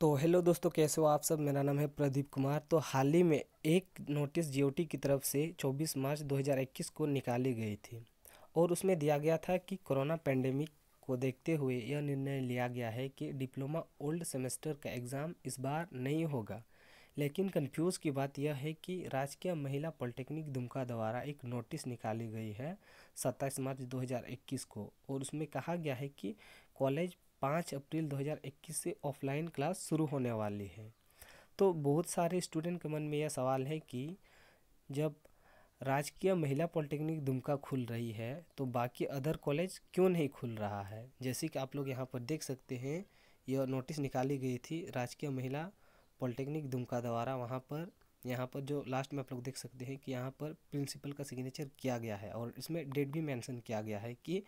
तो हेलो दोस्तों कैसे हो आप सब मेरा नाम है प्रदीप कुमार तो हाल ही में एक नोटिस जीओटी की तरफ से 24 मार्च 2021 को निकाली गई थी और उसमें दिया गया था कि कोरोना पेंडेमिक को देखते हुए यह निर्णय लिया गया है कि डिप्लोमा ओल्ड सेमेस्टर का एग्ज़ाम इस बार नहीं होगा लेकिन कंफ्यूज की बात यह है कि राजकीय महिला पॉलिटेक्निक दुमका द्वारा एक नोटिस निकाली गई है सत्ताईस मार्च 2021 को और उसमें कहा गया है कि कॉलेज पाँच अप्रैल 2021 से ऑफलाइन क्लास शुरू होने वाली है तो बहुत सारे स्टूडेंट के मन में यह सवाल है कि जब राजकीय महिला पॉलिटेक्निक दुमका खुल रही है तो बाकी अदर कॉलेज क्यों नहीं खुल रहा है जैसे कि आप लोग यहाँ पर देख सकते हैं यह नोटिस निकाली गई थी राजकीय महिला पॉलिटेक्निक दुमका द्वारा वहाँ पर यहाँ पर जो लास्ट में आप लोग देख सकते हैं कि यहाँ पर प्रिंसिपल का सिग्नेचर किया गया है और इसमें डेट भी मेंशन किया गया है कि